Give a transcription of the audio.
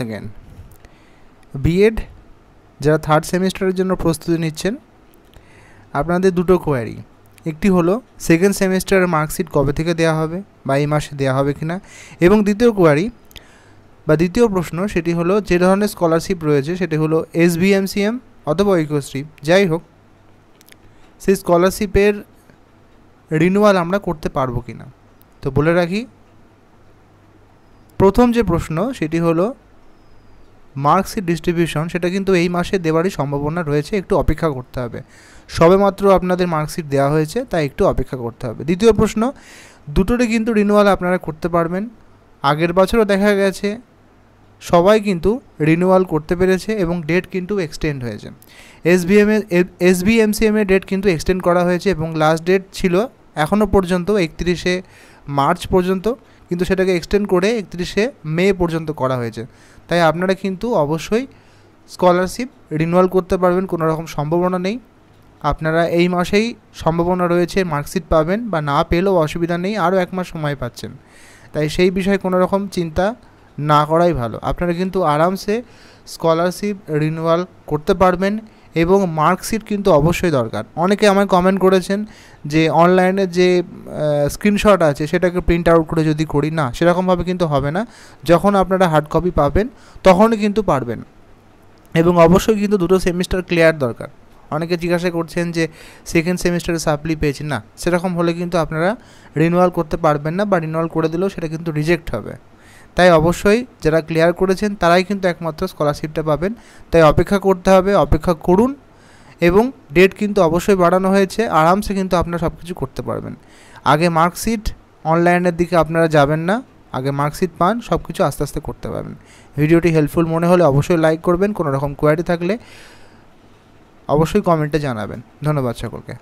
থাকেন বিএড যারা থার্ড সেমিস্টারের জন্য প্রস্তুতি নিচ্ছেন আপনাদের দুটো কোয়ারি একটি হলো সেকেন্ড সেমিস্টারের মার্কশিট কবে থেকে দেওয়া হবে বা এই মাসে দেওয়া হবে কিনা এবং দ্বিতীয় কোয়ারি বা দ্বিতীয় প্রশ্ন সেটি হলো যে ধরনের স্কলারশিপ রয়েছে সেটি হলো এস বিএমসিএম অথবা ঐক্যশ্রী যাই হোক সেই স্কলারশিপের রিনুয়াল আমরা করতে পারবো কি না তো বলে রাখি প্রথম যে প্রশ্ন সেটি হলো মার্কসের ডিস্ট্রিবিউশন সেটা কিন্তু এই মাসে দেওয়ারই সম্ভাবনা রয়েছে একটু অপেক্ষা করতে হবে সবেমাত্র আপনাদের মার্কশিট দেওয়া হয়েছে তাই একটু অপেক্ষা করতে হবে দ্বিতীয় প্রশ্ন দুটোরই কিন্তু রিনুয়াল আপনারা করতে পারবেন আগের বছরও দেখা গেছে সবাই কিন্তু রিনুয়াল করতে পেরেছে এবং ডেট কিন্তু এক্সটেন্ড হয়েছে এসবিএম এসবিএমসিএম ডেট কিন্তু এক্সটেন্ড করা হয়েছে এবং লাস্ট ডেট ছিল এখনও পর্যন্ত একত্রিশে মার্চ পর্যন্ত কিন্তু সেটাকে এক্সটেন্ড করে একত্রিশে মে পর্যন্ত করা হয়েছে তাই আপনারা কিন্তু অবশ্যই স্কলারশিপ রিনুয়াল করতে পারবেন কোনো রকম সম্ভাবনা নেই আপনারা এই মাসেই সম্ভাবনা রয়েছে মার্কশিট পাবেন বা না পেলেও অসুবিধা নেই আরও এক মাস সময় পাচ্ছেন তাই সেই বিষয়ে কোনো রকম চিন্তা না করাই ভালো আপনারা কিন্তু আরামসে স্কলারশিপ রিনুয়াল করতে পারবেন এবং মার্কশিট কিন্তু অবশ্যই দরকার অনেকে আমায় কমেন্ট করেছেন যে অনলাইনে যে স্ক্রিনশট আছে সেটাকে প্রিন্ট আউট করে যদি করি না সেরকমভাবে কিন্তু হবে না যখন আপনারা হার্ড কপি পাবেন তখনই কিন্তু পারবেন এবং অবশ্যই কিন্তু দুটো সেমিস্টার ক্লিয়ার দরকার অনেকে জিজ্ঞাসা করছেন যে সেকেন্ড সেমিস্টারে সাপ্লি পেয়েছি না সেরকম হলে কিন্তু আপনারা রিনুয়াল করতে পারবেন না বা রিনুয়াল করে দিলেও সেটা কিন্তু রিজেক্ট হবে তাই অবশ্যই যারা ক্লিয়ার করেছেন তারাই কিন্তু একমাত্র স্কলারশিপটা পাবেন তাই অপেক্ষা করতে হবে অপেক্ষা করুন এবং ডেট কিন্তু অবশ্যই বাড়ানো হয়েছে আরামসে কিন্তু আপনারা সব কিছু করতে পারবেন আগে মার্কশিট অনলাইনের দিকে আপনারা যাবেন না আগে মার্কশিট পান সব কিছু আস্তে আস্তে করতে পারবেন ভিডিওটি হেল্পফুল মনে হলে অবশ্যই লাইক করবেন কোনো রকম কোয়ারি থাকলে অবশ্যই কমেন্টে জানাবেন ধন্যবাদ সকলকে